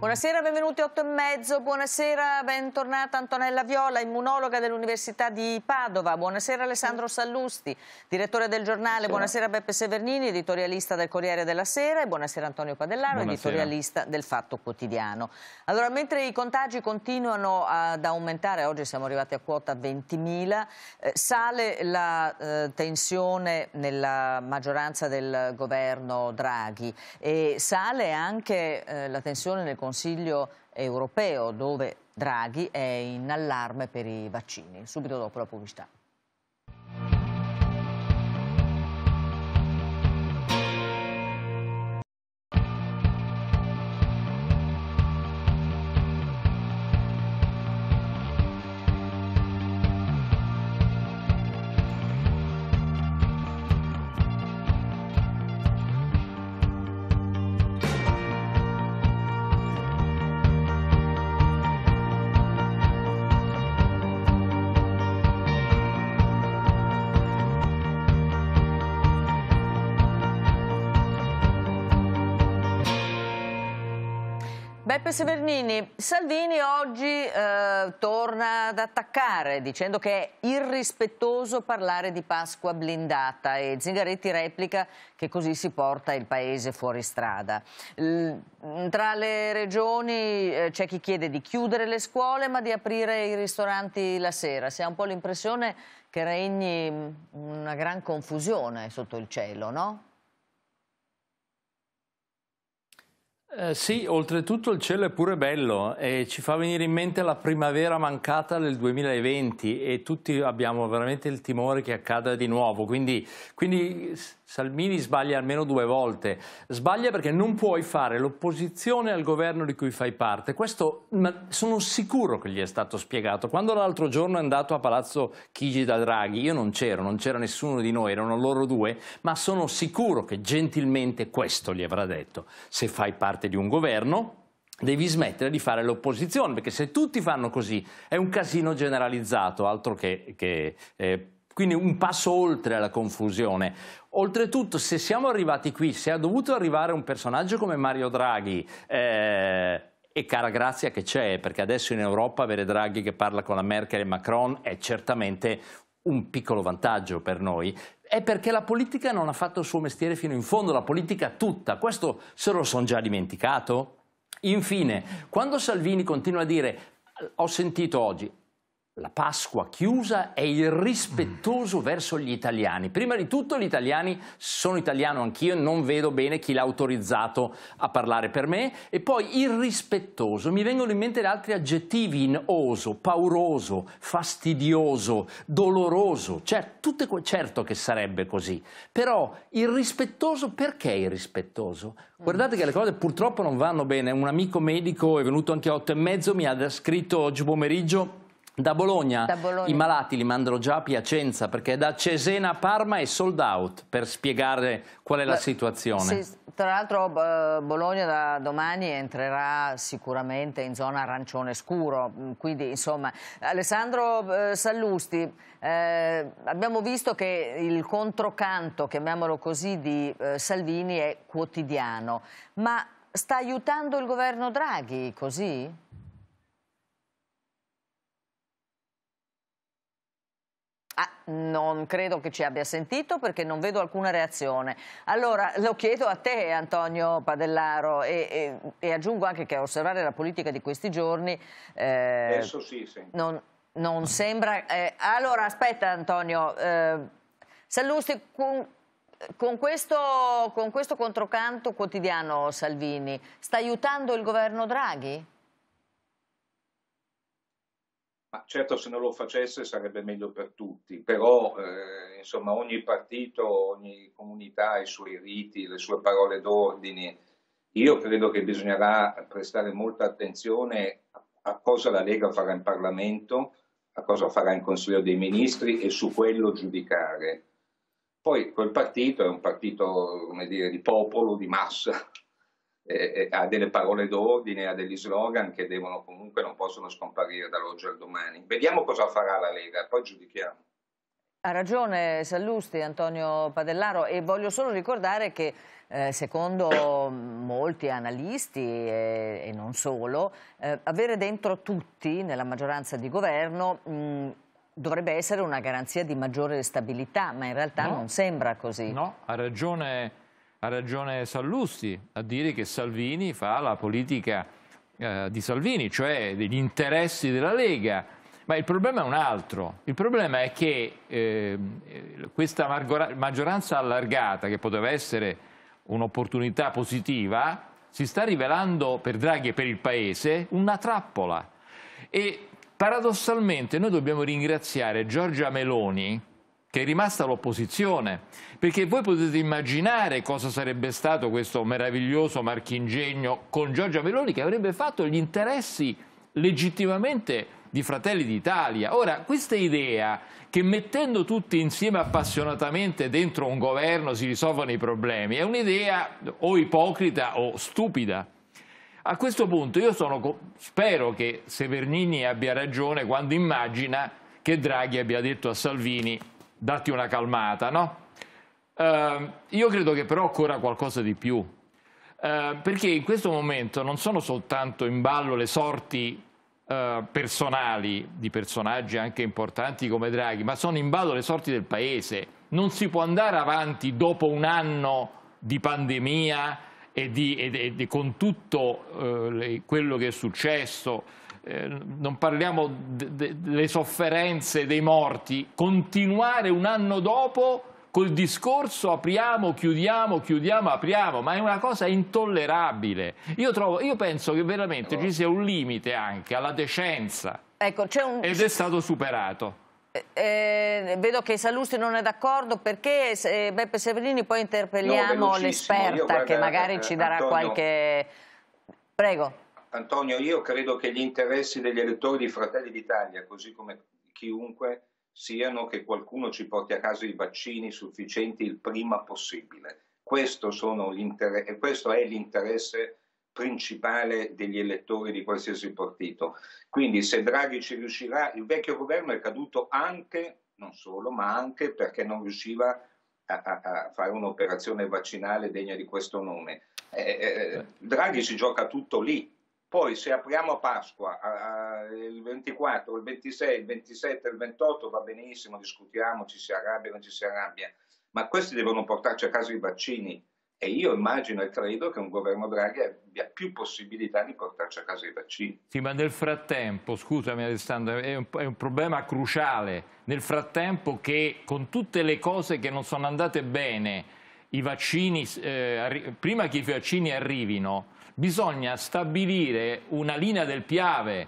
Buonasera, benvenuti a 8 e mezzo. Buonasera, bentornata Antonella Viola, immunologa dell'Università di Padova. Buonasera Alessandro Sallusti, direttore del giornale. Buonasera, buonasera Beppe Severnini, editorialista del Corriere della Sera. E buonasera Antonio Padellaro, buonasera. editorialista del Fatto Quotidiano. Allora, mentre i contagi continuano ad aumentare, oggi siamo arrivati a quota 20.000, eh, sale la eh, tensione nella maggioranza del governo Draghi e sale anche eh, la tensione nel Consiglio Consiglio europeo dove Draghi è in allarme per i vaccini. Subito dopo la pubblicità. Giuseppe Severnini, Salvini oggi eh, torna ad attaccare dicendo che è irrispettoso parlare di Pasqua blindata e Zingaretti replica che così si porta il paese fuori strada. L tra le regioni eh, c'è chi chiede di chiudere le scuole ma di aprire i ristoranti la sera. Si ha un po' l'impressione che regni una gran confusione sotto il cielo, no? Eh, sì, oltretutto il cielo è pure bello e ci fa venire in mente la primavera mancata del 2020 e tutti abbiamo veramente il timore che accada di nuovo, quindi, quindi Salmini sbaglia almeno due volte. Sbaglia perché non puoi fare l'opposizione al governo di cui fai parte. Questo sono sicuro che gli è stato spiegato. Quando l'altro giorno è andato a Palazzo Chigi da Draghi, io non c'ero, non c'era nessuno di noi, erano loro due, ma sono sicuro che gentilmente questo gli avrà detto. Se fai parte di un governo, devi smettere di fare l'opposizione, perché se tutti fanno così è un casino generalizzato, altro che, che eh, quindi un passo oltre alla confusione. Oltretutto, se siamo arrivati qui, se ha dovuto arrivare un personaggio come Mario Draghi, eh, e cara grazia che c'è, perché adesso in Europa avere Draghi che parla con la Merkel e Macron è certamente un piccolo vantaggio per noi, è perché la politica non ha fatto il suo mestiere fino in fondo, la politica tutta, questo se lo sono già dimenticato. Infine, quando Salvini continua a dire ho sentito oggi la Pasqua chiusa è irrispettoso mm. verso gli italiani. Prima di tutto gli italiani, sono italiano anch'io non vedo bene chi l'ha autorizzato a parlare per me, e poi irrispettoso, mi vengono in mente altri aggettivi in oso, pauroso, fastidioso, doloroso, certo, certo che sarebbe così, però irrispettoso perché irrispettoso? Mm. Guardate che le cose purtroppo non vanno bene, un amico medico è venuto anche a otto e mezzo, mi ha scritto oggi pomeriggio da Bologna, da Bologna, i malati li mandano già a Piacenza perché da Cesena a Parma è sold out per spiegare qual è la situazione. Sì, tra l'altro eh, Bologna da domani entrerà sicuramente in zona arancione scuro, mm, quindi insomma Alessandro eh, Sallusti, eh, abbiamo visto che il controcanto, chiamiamolo così, di eh, Salvini è quotidiano, ma sta aiutando il governo Draghi così? Ah, non credo che ci abbia sentito perché non vedo alcuna reazione. Allora lo chiedo a te Antonio Padellaro e, e, e aggiungo anche che a osservare la politica di questi giorni... Eh, Adesso sì, sì. Non, non sembra... Eh, allora aspetta Antonio, eh, Sallusti, con, con, questo, con questo controcanto quotidiano Salvini sta aiutando il governo Draghi? Ma certo se non lo facesse sarebbe meglio per tutti, però eh, insomma ogni partito, ogni comunità ha i suoi riti, le sue parole d'ordine. Io credo che bisognerà prestare molta attenzione a cosa la Lega farà in Parlamento, a cosa farà in Consiglio dei Ministri e su quello giudicare. Poi quel partito è un partito, come dire, di popolo, di massa, eh, a delle parole d'ordine, ha degli slogan che devono comunque, non possono scomparire dall'oggi al domani. Vediamo cosa farà la Lega, poi giudichiamo. Ha ragione Sallusti, Antonio Padellaro e voglio solo ricordare che eh, secondo molti analisti e, e non solo, eh, avere dentro tutti nella maggioranza di governo mh, dovrebbe essere una garanzia di maggiore stabilità, ma in realtà no. non sembra così. No, ha ragione ha ragione Sallusti a dire che Salvini fa la politica eh, di Salvini, cioè degli interessi della Lega. Ma il problema è un altro. Il problema è che eh, questa maggioranza allargata, che poteva essere un'opportunità positiva, si sta rivelando per Draghi e per il Paese una trappola. E paradossalmente noi dobbiamo ringraziare Giorgia Meloni, che è rimasta l'opposizione, perché voi potete immaginare cosa sarebbe stato questo meraviglioso marchingegno con Giorgia Meloni che avrebbe fatto gli interessi legittimamente di Fratelli d'Italia. Ora, questa idea che mettendo tutti insieme appassionatamente dentro un governo si risolvono i problemi è un'idea o ipocrita o stupida. A questo punto io sono, spero che Severnini abbia ragione quando immagina che Draghi abbia detto a Salvini darti una calmata, no? Eh, io credo che però occorra qualcosa di più, eh, perché in questo momento non sono soltanto in ballo le sorti eh, personali di personaggi anche importanti come Draghi, ma sono in ballo le sorti del Paese. Non si può andare avanti dopo un anno di pandemia e, di, e, e, e con tutto eh, quello che è successo, eh, non parliamo de, de, delle sofferenze dei morti, continuare un anno dopo col discorso apriamo, chiudiamo, chiudiamo, apriamo, ma è una cosa intollerabile. Io, trovo, io penso che veramente ci sia un limite anche alla decenza ecco, un... ed è stato superato. Eh, eh, vedo che Salusti non è d'accordo perché eh, Beppe Severini poi interpelliamo no, l'esperta che magari ci darà Antonio. qualche... Prego. Antonio, io credo che gli interessi degli elettori di Fratelli d'Italia, così come chiunque, siano che qualcuno ci porti a casa i vaccini sufficienti il prima possibile. Questo, questo è l'interesse principale degli elettori di qualsiasi partito. Quindi se Draghi ci riuscirà, il vecchio governo è caduto anche, non solo, ma anche perché non riusciva a, a, a fare un'operazione vaccinale degna di questo nome. Eh, eh, Draghi si gioca tutto lì, poi se apriamo a Pasqua, a, a, il 24, il 26, il 27, il 28 va benissimo, discutiamo, ci si arrabbia, non ci si arrabbia, ma questi devono portarci a casa i vaccini e io immagino e credo che un governo Draghi abbia più possibilità di portarci a casa i vaccini. Sì, ma nel frattempo, scusami Alessandro, è un, è un problema cruciale, nel frattempo che con tutte le cose che non sono andate bene, i vaccini, eh, prima che i vaccini arrivino, bisogna stabilire una linea del piave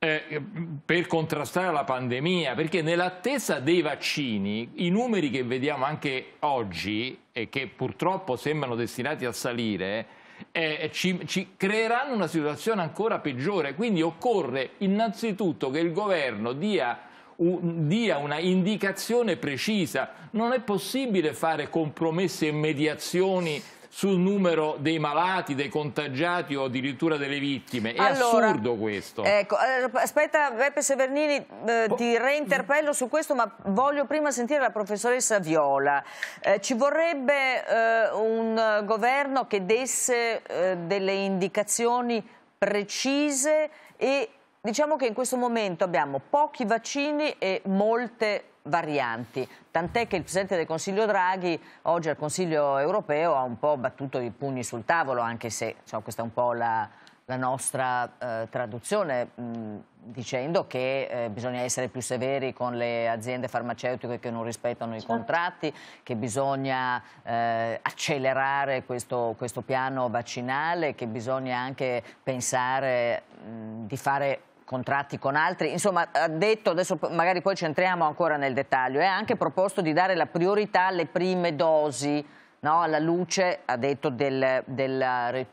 eh, per contrastare la pandemia, perché nell'attesa dei vaccini i numeri che vediamo anche oggi e che purtroppo sembrano destinati a salire eh, ci, ci, creeranno una situazione ancora peggiore, quindi occorre innanzitutto che il governo dia, un, dia una indicazione precisa, non è possibile fare compromessi e mediazioni sul numero dei malati, dei contagiati o addirittura delle vittime. È allora, assurdo questo. Ecco, eh, aspetta Beppe Severnini, eh, ti reinterpello su questo, ma voglio prima sentire la professoressa Viola. Eh, ci vorrebbe eh, un governo che desse eh, delle indicazioni precise e Diciamo che in questo momento abbiamo pochi vaccini e molte varianti, tant'è che il Presidente del Consiglio Draghi oggi al Consiglio europeo ha un po' battuto i pugni sul tavolo, anche se diciamo, questa è un po' la, la nostra eh, traduzione mh, dicendo che eh, bisogna essere più severi con le aziende farmaceutiche che non rispettano i certo. contratti, che bisogna eh, accelerare questo, questo, piano vaccinale, che bisogna anche pensare mh, di fare contratti con altri, insomma ha detto, adesso magari poi ci entriamo ancora nel dettaglio, ha eh, anche proposto di dare la priorità alle prime dosi, no? alla luce, ha detto, del, della re,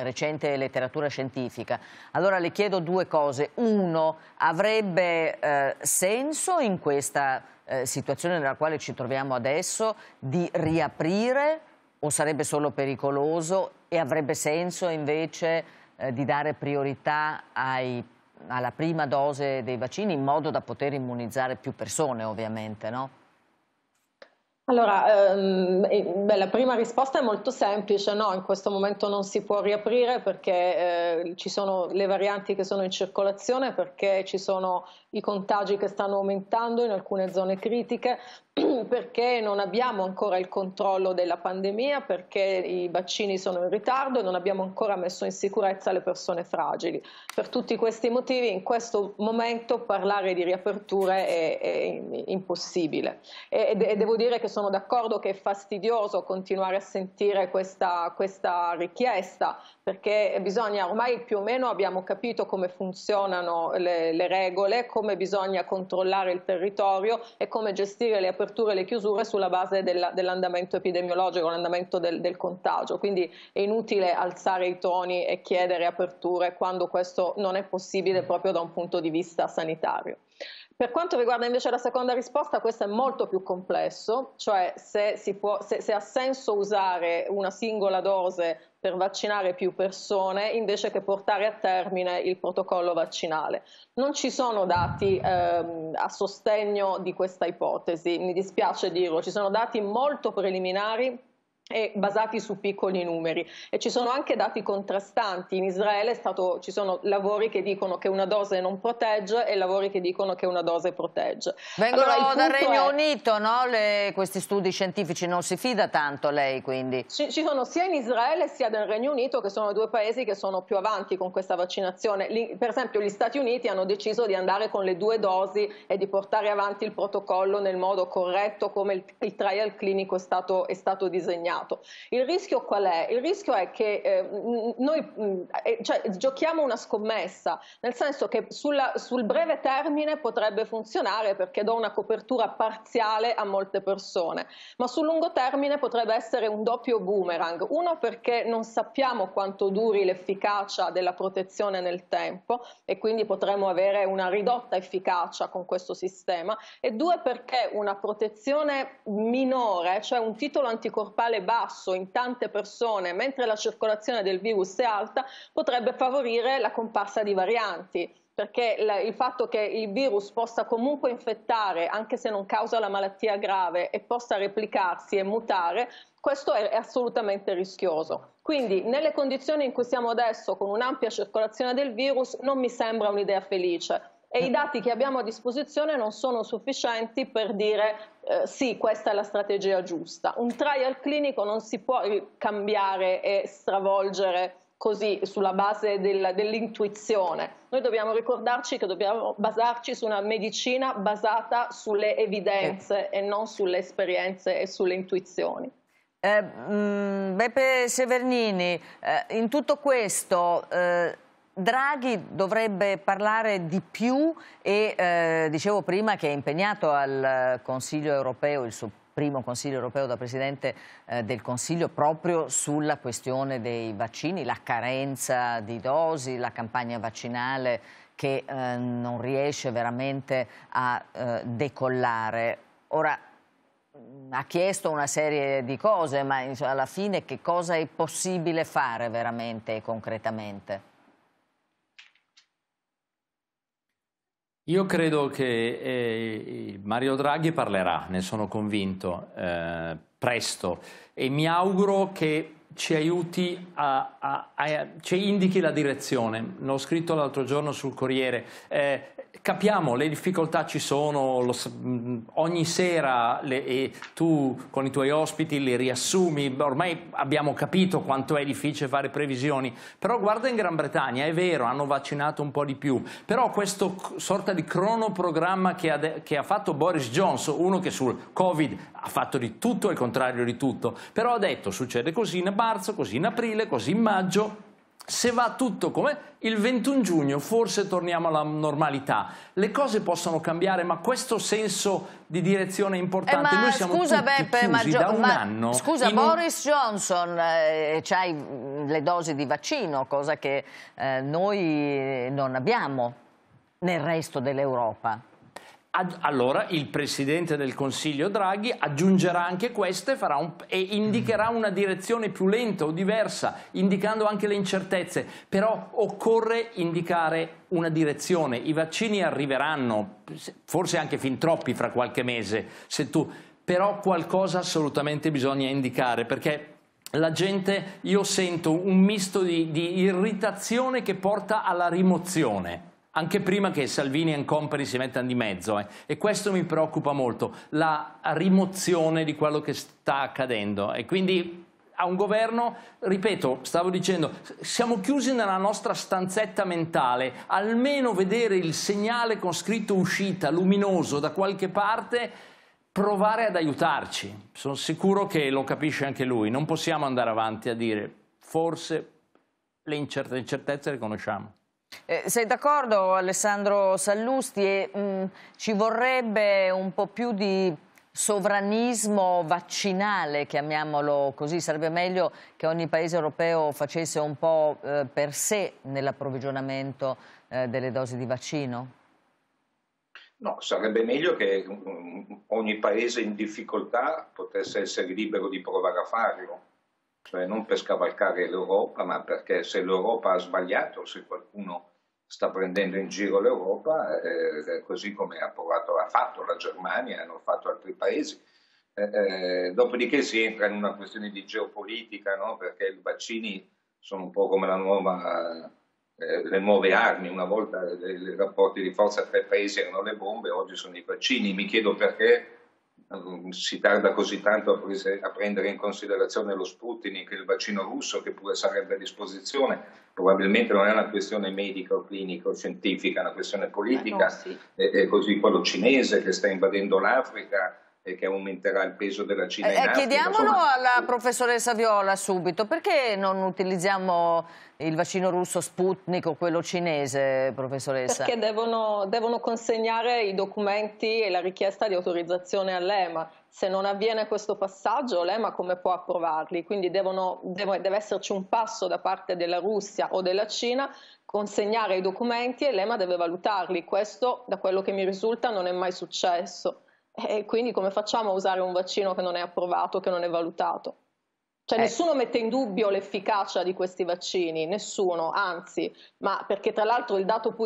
recente letteratura scientifica. Allora le chiedo due cose. Uno, avrebbe eh, senso in questa eh, situazione nella quale ci troviamo adesso di riaprire o sarebbe solo pericoloso e avrebbe senso invece eh, di dare priorità ai alla prima dose dei vaccini in modo da poter immunizzare più persone ovviamente, no? Allora, ehm, beh, la prima risposta è molto semplice, no, in questo momento non si può riaprire perché eh, ci sono le varianti che sono in circolazione, perché ci sono i contagi che stanno aumentando in alcune zone critiche, perché non abbiamo ancora il controllo della pandemia, perché i vaccini sono in ritardo e non abbiamo ancora messo in sicurezza le persone fragili. Per tutti questi motivi in questo momento parlare di riaperture è, è impossibile e, e, devo dire che sono d'accordo che è fastidioso continuare a sentire questa, questa richiesta perché bisogna ormai più o meno abbiamo capito come funzionano le, le regole, come bisogna controllare il territorio e come gestire le aperture aperture le chiusure sulla base della, dell'andamento epidemiologico, l'andamento del, del, contagio, quindi è inutile alzare i toni e chiedere aperture quando questo non è possibile proprio da un punto di vista sanitario. Per quanto riguarda invece la seconda risposta, questo è molto più complesso, cioè se, può, se, se ha senso usare una singola dose per vaccinare più persone invece che portare a termine il protocollo vaccinale. Non ci sono dati ehm, a sostegno di questa ipotesi, mi dispiace dirlo, ci sono dati molto preliminari e basati su piccoli numeri e ci sono anche dati contrastanti in Israele stato, ci sono lavori che dicono che una dose non protegge e lavori che dicono che una dose protegge vengono allora, dal Regno è... Unito no? Le, questi studi scientifici non si fida tanto lei quindi ci, ci, sono sia in Israele sia nel Regno Unito che sono due paesi che sono più avanti con questa vaccinazione Lì, per esempio gli Stati Uniti hanno deciso di andare con le due dosi e di portare avanti il protocollo nel modo corretto come il, il trial clinico è stato, è stato disegnato mercato. Il rischio qual è? Il rischio è che eh, noi mm, eh, cioè, giochiamo una scommessa, nel senso che sulla, sul breve termine potrebbe funzionare perché do una copertura parziale a molte persone, ma sul lungo termine potrebbe essere un doppio boomerang. Uno perché non sappiamo quanto duri l'efficacia della protezione nel tempo e quindi potremmo avere una ridotta efficacia con questo sistema e due perché una protezione minore, cioè un titolo anticorpale basso, basso in tante persone mentre la circolazione del virus è alta potrebbe favorire la comparsa di varianti perché il fatto che il virus possa comunque infettare, anche se non causa la malattia grave, e possa replicarsi e mutare, questo è, assolutamente rischioso. Quindi nelle condizioni in cui siamo adesso, con un'ampia circolazione del virus, non mi sembra un'idea felice e i dati che abbiamo a disposizione non sono sufficienti per dire eh, sì, questa è la strategia giusta. Un trial clinico non si può cambiare e stravolgere così sulla base del, dell'intuizione. Noi dobbiamo ricordarci che dobbiamo basarci su una medicina basata sulle evidenze eh. e non sulle esperienze e sulle intuizioni. Eh, mh, mm, Beppe Severnini, eh, in tutto questo eh Draghi dovrebbe parlare di più e eh, dicevo prima che è impegnato al eh, Consiglio europeo, il suo primo Consiglio europeo da Presidente eh, del Consiglio, proprio sulla questione dei vaccini, la carenza di dosi, la campagna vaccinale che eh, non riesce veramente a eh, decollare. Ora, mm, ha chiesto una serie di cose, ma alla fine che cosa è possibile fare veramente e concretamente? Io credo che eh, Mario Draghi parlerà, ne sono convinto, eh, presto e mi auguro che ci aiuti a, a, a, ci indichi la direzione. L'ho scritto l'altro giorno sul Corriere. Eh, capiamo, le difficoltà ci sono, lo, ogni sera le, tu con i tuoi ospiti le riassumi, ormai abbiamo capito quanto è difficile fare previsioni, però guarda in Gran Bretagna, è vero, hanno vaccinato un po' di più, però questo sorta di cronoprogramma che ha, che ha fatto Boris Johnson, uno che sul Covid ha fatto di tutto e il contrario di tutto, però ha detto succede così in marzo, così in aprile, così in maggio, se va tutto come il 21 giugno forse torniamo alla normalità. Le cose possono cambiare, ma questo senso di direzione è importante. Eh, Noi siamo scusa, tutti Beppe, ma da un ma, anno. Scusa, Boris Johnson, eh, c'hai mm, le dosi di vaccino, cosa che eh, noi non abbiamo nel resto dell'Europa allora il Presidente del Consiglio Draghi aggiungerà anche queste un, e indicherà una direzione più lenta o diversa, indicando anche le incertezze. Però occorre indicare una direzione. I vaccini arriveranno, forse anche fin troppi fra qualche mese, tu, però qualcosa assolutamente bisogna indicare, perché la gente, io sento un misto di, di irritazione che porta alla rimozione anche prima che Salvini e Company si mettano di mezzo. Eh. E questo mi preoccupa molto, la rimozione di quello che sta accadendo. E quindi a un governo, ripeto, stavo dicendo, siamo chiusi nella nostra stanzetta mentale, almeno vedere il segnale con scritto uscita, luminoso, da qualche parte, provare ad aiutarci. Sono sicuro che lo capisce anche lui, non possiamo andare avanti a dire forse le incertezze le conosciamo. Eh, sei d'accordo Alessandro Sallusti e mh, mm, ci vorrebbe un po' più di sovranismo vaccinale, chiamiamolo così, sarebbe meglio che ogni paese europeo facesse un po' eh, per sé nell'approvvigionamento eh, delle dosi di vaccino? No, sarebbe meglio che mm, ogni paese in difficoltà potesse essere libero di provare a farlo, cioè non per scavalcare l'Europa, ma perché se l'Europa ha sbagliato, se qualcuno sta prendendo in giro l'Europa, eh, eh, così come ha provato, ha fatto la Germania, hanno fatto altri paesi. Eh, eh, dopodiché si entra in una questione di geopolitica, no? perché i vaccini sono un po' come nuova, eh, le nuove armi, una volta i rapporti di forza tra i paesi erano le bombe, oggi sono i vaccini. Mi chiedo perché Mm, si tarda così tanto a, prese, a, prendere in considerazione lo Sputnik, il vaccino russo che pure sarebbe a disposizione, probabilmente non è una questione medica o clinica o scientifica, è una questione politica, no, sì. è, è così quello cinese che sta invadendo l'Africa, che aumenterà il peso della Cina eh, in eh, Africa. Chiediamolo insomma... alla professoressa Viola subito, perché non utilizziamo il vaccino russo Sputnik o quello cinese, professoressa? Perché devono, devono consegnare i documenti e la richiesta di autorizzazione all'EMA. Se non avviene questo passaggio, l'EMA come può approvarli? Quindi devono, deve, deve esserci un passo da parte della Russia o della Cina consegnare i documenti e l'EMA deve valutarli. Questo, da quello che mi risulta, non è mai successo. E quindi come facciamo a usare un vaccino che non è approvato, che non è valutato? Cioè eh. nessuno mette in dubbio l'efficacia di questi vaccini, nessuno, anzi, ma perché tra l'altro i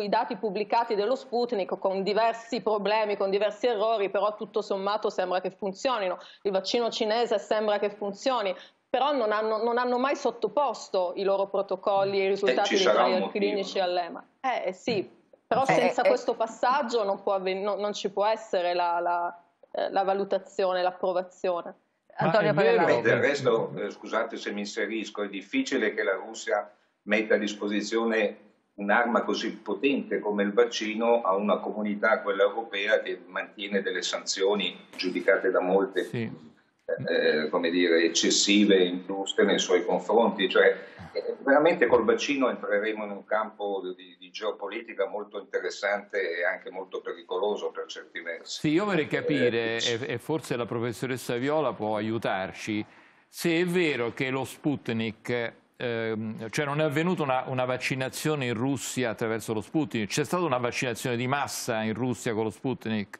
dati pubblicati dello Sputnik con diversi problemi, con diversi errori, però tutto sommato sembra che funzionino. Il vaccino cinese sembra che funzioni, però non hanno, non hanno, mai sottoposto i loro protocolli e i eh, risultati dei trial clinici all'EMA. Eh, eh sì, mm. però eh, senza eh, questo passaggio non, avven- non, non, ci può essere la, la, eh, la valutazione, l'approvazione. Antonio Pagliari. Del resto, eh, scusate se mi inserisco, è difficile che la Russia metta a disposizione un'arma così potente come il vaccino a una comunità, quella europea, che mantiene delle sanzioni giudicate da molte sì eh, come dire, eccessive e industrie nei suoi confronti. Cioè, eh, veramente col bacino entreremo in un campo di, di, geopolitica molto interessante e anche molto pericoloso per certi versi. Sì, io vorrei capire, eh, e, forse la professoressa Viola può aiutarci, se è vero che lo Sputnik ehm, cioè non è avvenuta una, una, vaccinazione in Russia attraverso lo Sputnik, c'è stata una vaccinazione di massa in Russia con lo Sputnik?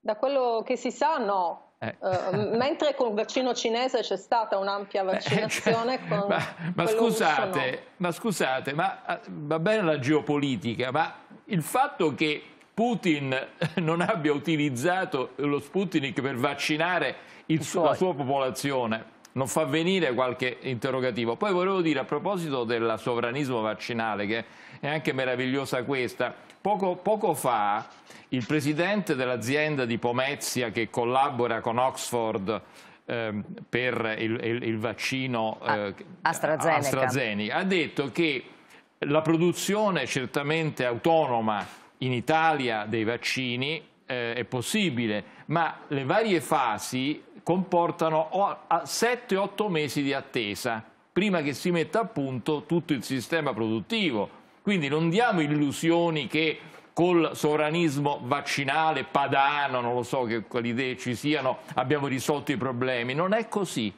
Da quello che si sa no, Ecco. Eh. Uh, mentre col vaccino cinese c'è stata un'ampia vaccinazione. Cioè, ma, ma, scusate, no. ma, scusate, ma eh, va bene la geopolitica, ma il fatto che Putin non abbia utilizzato lo Sputnik per vaccinare il, la sua popolazione non fa venire qualche interrogativo. Poi volevo dire a proposito del sovranismo vaccinale, che è anche meravigliosa questa, poco, poco fa il presidente dell'azienda di Pomezia che collabora con Oxford eh, per il, il, il vaccino eh, AstraZeneca. AstraZeneca ha detto che la produzione certamente autonoma in Italia dei vaccini eh, è possibile, ma le varie fasi comportano 7-8 mesi di attesa prima che si metta a punto tutto il sistema produttivo. Quindi non diamo illusioni che col sovranismo vaccinale, padano, non lo so che quali idee ci siano, abbiamo risolto i problemi. Non è così.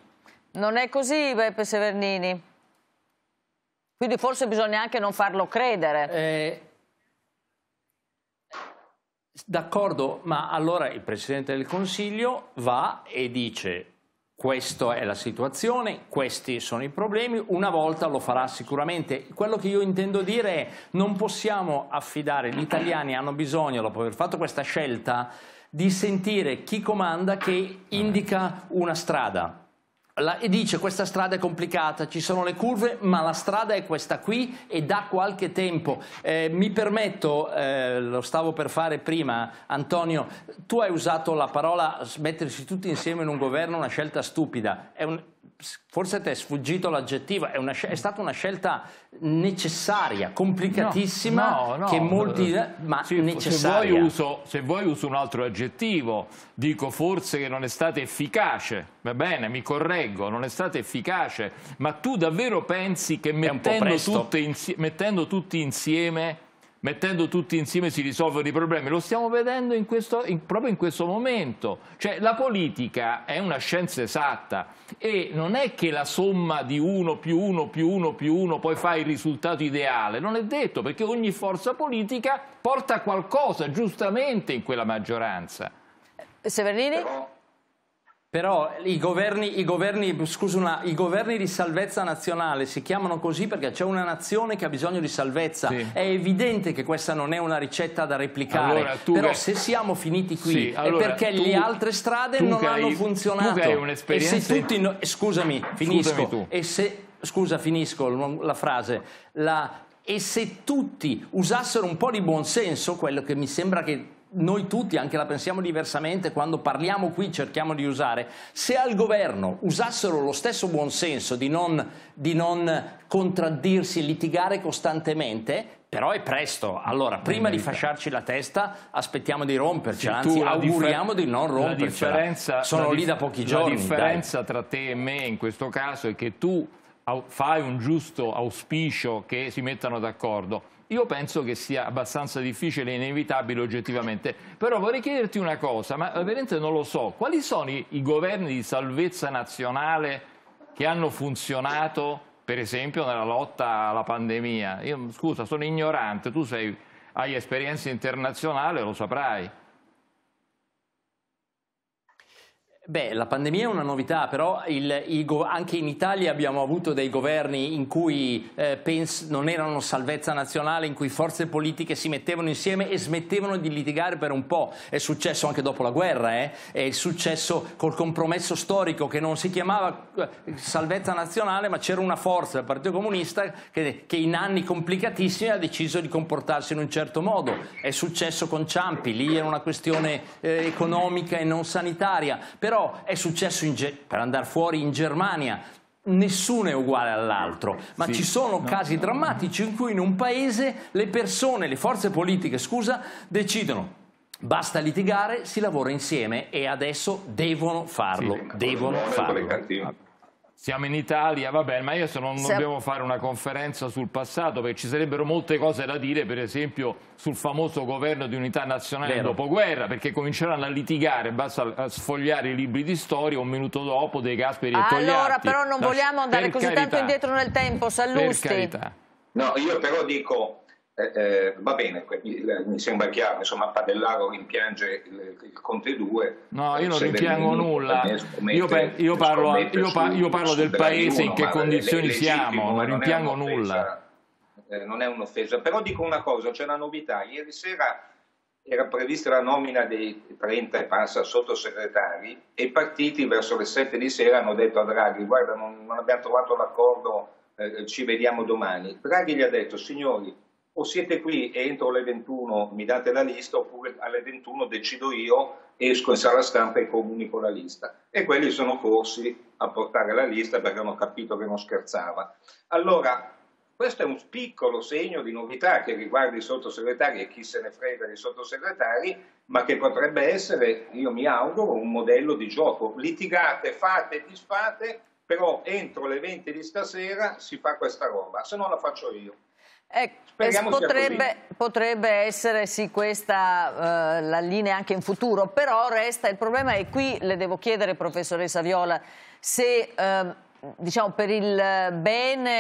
Non è così, Beppe Severnini. Quindi forse bisogna anche non farlo credere. Eh... D'accordo, ma allora il Presidente del Consiglio va e dice questa è la situazione, questi sono i problemi, una volta lo farà sicuramente. Quello che io intendo dire è non possiamo affidare, gli italiani hanno bisogno, dopo aver fatto questa scelta, di sentire chi comanda che indica una strada la, e dice questa strada è complicata, ci sono le curve, ma la strada è questa qui e da qualche tempo. Eh, mi permetto, eh, lo stavo per fare prima, Antonio, tu hai usato la parola mettersi tutti insieme in un governo, una scelta stupida. È un, forse ti è sfuggito l'aggettivo, è, è, stata una scelta necessaria, complicatissima, no, no, no, che molti... Eh, ma sì, necessaria. Se vuoi, uso, se vuoi, uso, un altro aggettivo, dico forse che non è stata efficace, va bene, mi correggo, non è stata efficace, ma tu davvero pensi che mettendo, tutte insieme, mettendo tutti insieme mettendo tutti insieme si risolvono i problemi. Lo stiamo vedendo in questo, in, proprio in questo momento. Cioè, la politica è una scienza esatta e non è che la somma di uno più uno più uno più uno poi fa il risultato ideale. Non è detto, perché ogni forza politica porta qualcosa giustamente in quella maggioranza. Severini? Però i governi, i, governi, scusuna, i governi, di salvezza nazionale si chiamano così perché c'è una nazione che ha bisogno di salvezza. Sì. È evidente che questa non è una ricetta da replicare. Allora, Però che... se siamo finiti qui sì, allora, è perché tu, le altre strade non hanno hai, funzionato. E se tutti no... Scusami, finisco. Scusami e se... Scusa, finisco la frase. La, e se tutti usassero un po' di buonsenso, quello che mi sembra che noi tutti anche la pensiamo diversamente quando parliamo qui, cerchiamo di usare, se al governo usassero lo stesso buonsenso di non, di non contraddirsi, litigare costantemente, però è presto, allora prima di fasciarci la testa aspettiamo di rompercela, sì, anzi auguriamo di non rompercela, sono lì da pochi giorni. La differenza dai. tra te e me in questo caso è che tu fai un giusto auspicio che si mettano d'accordo, io penso che sia abbastanza difficile e inevitabile oggettivamente, però vorrei chiederti una cosa, ma veramente non lo so, quali sono i, i governi di salvezza nazionale che hanno funzionato per esempio nella lotta alla pandemia. Io, scusa, sono ignorante, tu sei, hai esperienza internazionale, lo saprai. Beh, la pandemia è una novità, però il, il, anche in Italia abbiamo avuto dei governi in cui eh, pens, non erano salvezza nazionale, in cui forze politiche si mettevano insieme e smettevano di litigare per un po'. È successo anche dopo la guerra, eh? è successo col compromesso storico che non si chiamava eh, salvezza nazionale, ma c'era una forza, il Partito Comunista, che, che, in anni complicatissimi ha deciso di comportarsi in un certo modo. È successo con Ciampi, lì era una questione eh, economica e non sanitaria. Però però è successo per andare fuori in Germania, nessuno è uguale all'altro, ma sì. ci sono no, casi no, drammatici no. in cui in un paese le persone, le forze politiche, scusa, decidono Basta litigare, si lavora insieme e adesso devono farlo, sì, devono farlo siamo in Italia, vabbè, ma adesso non Se... dobbiamo fare una conferenza sul passato perché ci sarebbero molte cose da dire, per esempio sul famoso governo di unità nazionale Vero. dopoguerra, perché cominceranno a litigare, basta sfogliare i libri di storia un minuto dopo De Gasperi allora, e Togliatti. Allora, però non vogliamo andare per così carità. tanto indietro nel tempo, Sallusti. No, io però dico eh, eh, va bene, eh, mi sembra chiaro, insomma Padellaro rimpiange il, il Conte 2. No, io non rimpiango nulla, io, pe- io, parlo, io, par- io, parlo, su, del paese in che condizioni le, siamo, non rimpiango nulla. Eh, non è un'offesa, però dico una cosa, c'è una novità, ieri sera era prevista la nomina dei 30 e passa sottosegretari e i partiti verso le 7 di sera hanno detto a Draghi guarda non, non abbiamo trovato l'accordo, eh, ci vediamo domani. Draghi gli ha detto signori o siete qui e entro le 21 mi date la lista oppure alle 21 decido io, esco in sala stampa e comunico la lista. E quelli sono corsi a portare la lista perché hanno capito che non scherzava. Allora, questo è un piccolo segno di novità che riguarda i sottosegretari e chi se ne frega dei sottosegretari, ma che potrebbe essere, io mi auguro, un modello di gioco. Litigate, fate, disfate, però entro le 20 di stasera si fa questa roba, se no la faccio io. Ecco. Potrebbe, potrebbe, essere sì questa eh, la linea anche in futuro, però resta il problema e qui le devo chiedere professoressa Viola se eh, diciamo, per il bene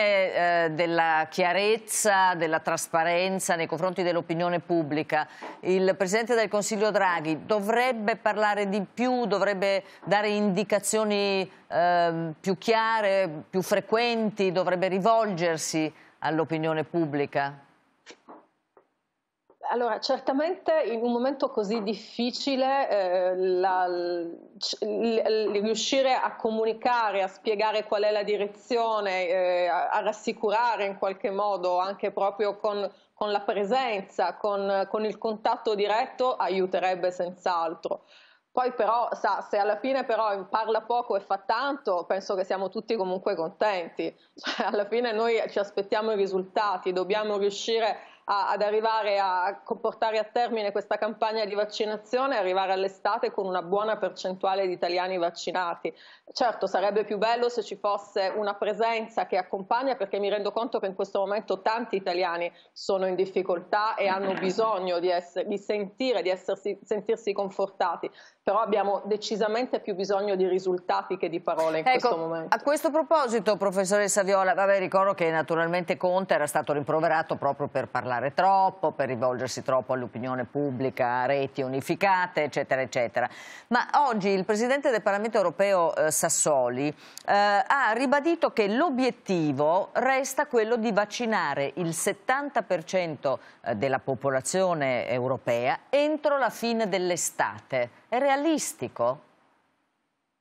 eh, della chiarezza, della trasparenza nei confronti dell'opinione pubblica, il Presidente del Consiglio Draghi dovrebbe parlare di più, dovrebbe dare indicazioni ehm, più chiare, più frequenti, dovrebbe rivolgersi all'opinione pubblica? Allora, certamente in un momento così difficile eh, la, riuscire a comunicare, a spiegare qual è la direzione, eh, a, a, rassicurare in qualche modo anche proprio con, con la presenza, con, con, il contatto diretto, aiuterebbe senz'altro. Poi però, sa, se alla fine però parla poco e fa tanto, penso che siamo tutti comunque contenti. Cioè, alla fine noi ci aspettiamo i risultati, dobbiamo riuscire a, ad arrivare a portare a termine questa campagna di vaccinazione e arrivare all'estate con una buona percentuale di italiani vaccinati. Certo, sarebbe più bello se ci fosse una presenza che accompagna, perché mi rendo conto che in questo momento tanti italiani sono in difficoltà e hanno bisogno di, essere, di sentire, di essersi, sentirsi confortati, però abbiamo decisamente più bisogno di risultati che di parole in ecco, questo momento. A questo proposito, professoressa Viola, vabbè, ricordo che naturalmente Conte era stato rimproverato proprio per parlare parlare troppo, per rivolgersi troppo all'opinione pubblica, a reti unificate, eccetera, eccetera. Ma oggi il Presidente del Parlamento europeo eh, Sassoli eh, ha ribadito che l'obiettivo resta quello di vaccinare il 70% eh, della popolazione europea entro la fine dell'estate. È realistico?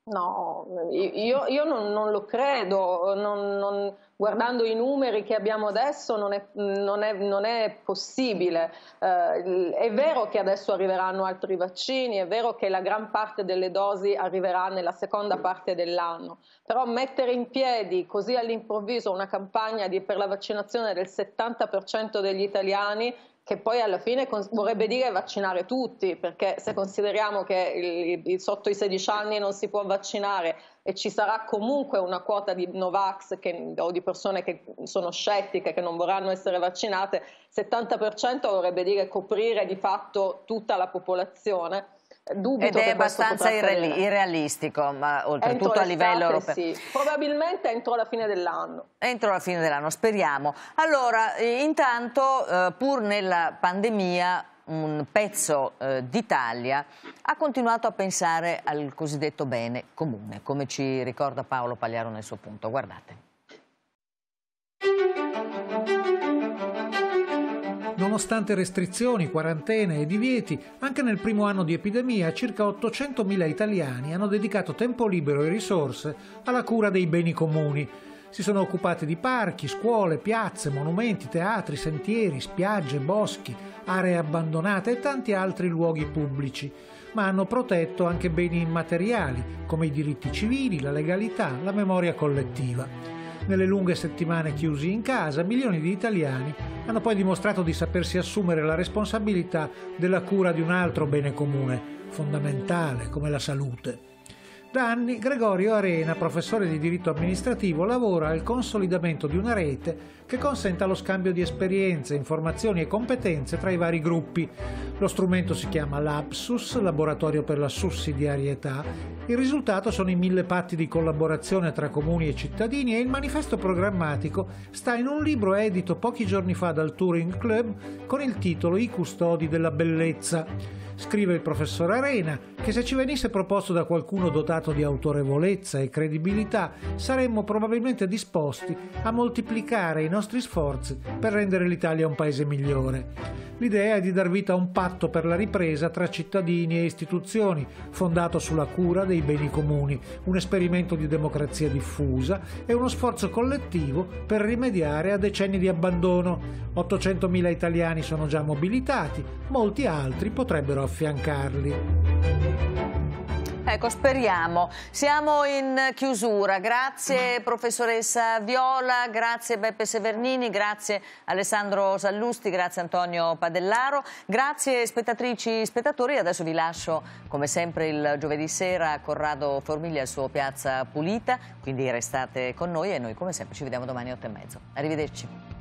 No, io, io non, non, lo credo, non, non, guardando i numeri che abbiamo adesso non è, è, non è possibile. Eh, è vero che adesso arriveranno altri vaccini, è vero che la gran parte delle dosi arriverà nella seconda parte dell'anno, però mettere in piedi così all'improvviso una campagna di, per la vaccinazione del 70% degli italiani che poi alla fine vorrebbe dire vaccinare tutti, perché se consideriamo che il, il, sotto i 16 anni non si può vaccinare e ci sarà comunque una quota di Novax che, o di persone che sono scettiche, che non vorranno essere vaccinate, 70% vorrebbe dire coprire di fatto tutta la popolazione Dubito Ed è abbastanza irre irrealistico, ma oltretutto a livello europeo. Sì. Probabilmente entro la fine dell'anno. Entro la fine dell'anno, speriamo. Allora, eh, intanto, eh, pur nella pandemia, un pezzo eh, d'Italia ha continuato a pensare al cosiddetto bene comune, come ci ricorda Paolo Pagliaro nel suo punto. Guardate. Nonostante restrizioni, quarantene e divieti, anche nel primo anno di epidemia circa 800.000 italiani hanno dedicato tempo libero e risorse alla cura dei beni comuni. Si sono occupati di parchi, scuole, piazze, monumenti, teatri, sentieri, spiagge, boschi, aree abbandonate e tanti altri luoghi pubblici, ma hanno protetto anche beni immateriali come i diritti civili, la legalità, la memoria collettiva. Nelle lunghe settimane chiusi in casa, milioni di italiani hanno poi dimostrato di sapersi assumere la responsabilità della cura di un altro bene comune, fondamentale come la salute. Da anni Gregorio Arena, professore di diritto amministrativo, lavora al consolidamento di una rete che consenta lo scambio di esperienze, informazioni e competenze tra i vari gruppi. Lo strumento si chiama Lapsus, Laboratorio per la Sussidiarietà. Il risultato sono i mille patti di collaborazione tra comuni e cittadini e il manifesto programmatico sta in un libro edito pochi giorni fa dal Turing Club con il titolo I custodi della bellezza. Scrive il professor Arena che se ci venisse proposto da qualcuno dotato di autorevolezza e credibilità saremmo probabilmente disposti a moltiplicare i nostri nostri sforzi per rendere l'Italia un paese migliore. L'idea è di dar vita a un patto per la ripresa tra cittadini e istituzioni, fondato sulla cura dei beni comuni, un esperimento di democrazia diffusa e uno sforzo collettivo per rimediare a decenni di abbandono. 800.000 italiani sono già mobilitati, molti altri potrebbero affiancarli. Ecco, speriamo. Siamo in chiusura. Grazie mm-hmm. professoressa Viola, grazie Beppe Severnini, grazie Alessandro Sallusti, grazie Antonio Padellaro, grazie spettatrici e spettatori. Adesso vi lascio, come sempre, il giovedì sera a Corrado Formiglia al suo Piazza Pulita, quindi restate con noi e noi come sempre ci vediamo domani alle 8 e mezzo. Arrivederci.